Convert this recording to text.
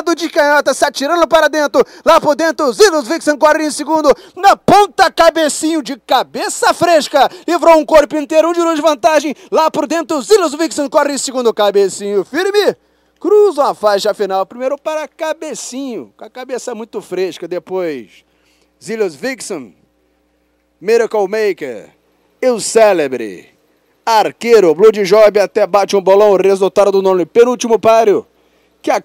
lado de canhota, se atirando para dentro, lá por dentro, Zilos Vixen corre em segundo, na ponta, cabecinho de cabeça fresca, livrou um corpo inteiro, um de luz vantagem, lá por dentro, Zilos Vixen corre em segundo, cabecinho firme, cruza a faixa final, primeiro para cabecinho, com a cabeça muito fresca, depois, Zilos Vixen, Miracle Maker, Eu Célebre, Arqueiro, Blue de Job até bate um bolão, resultado do nono penúltimo páreo, que a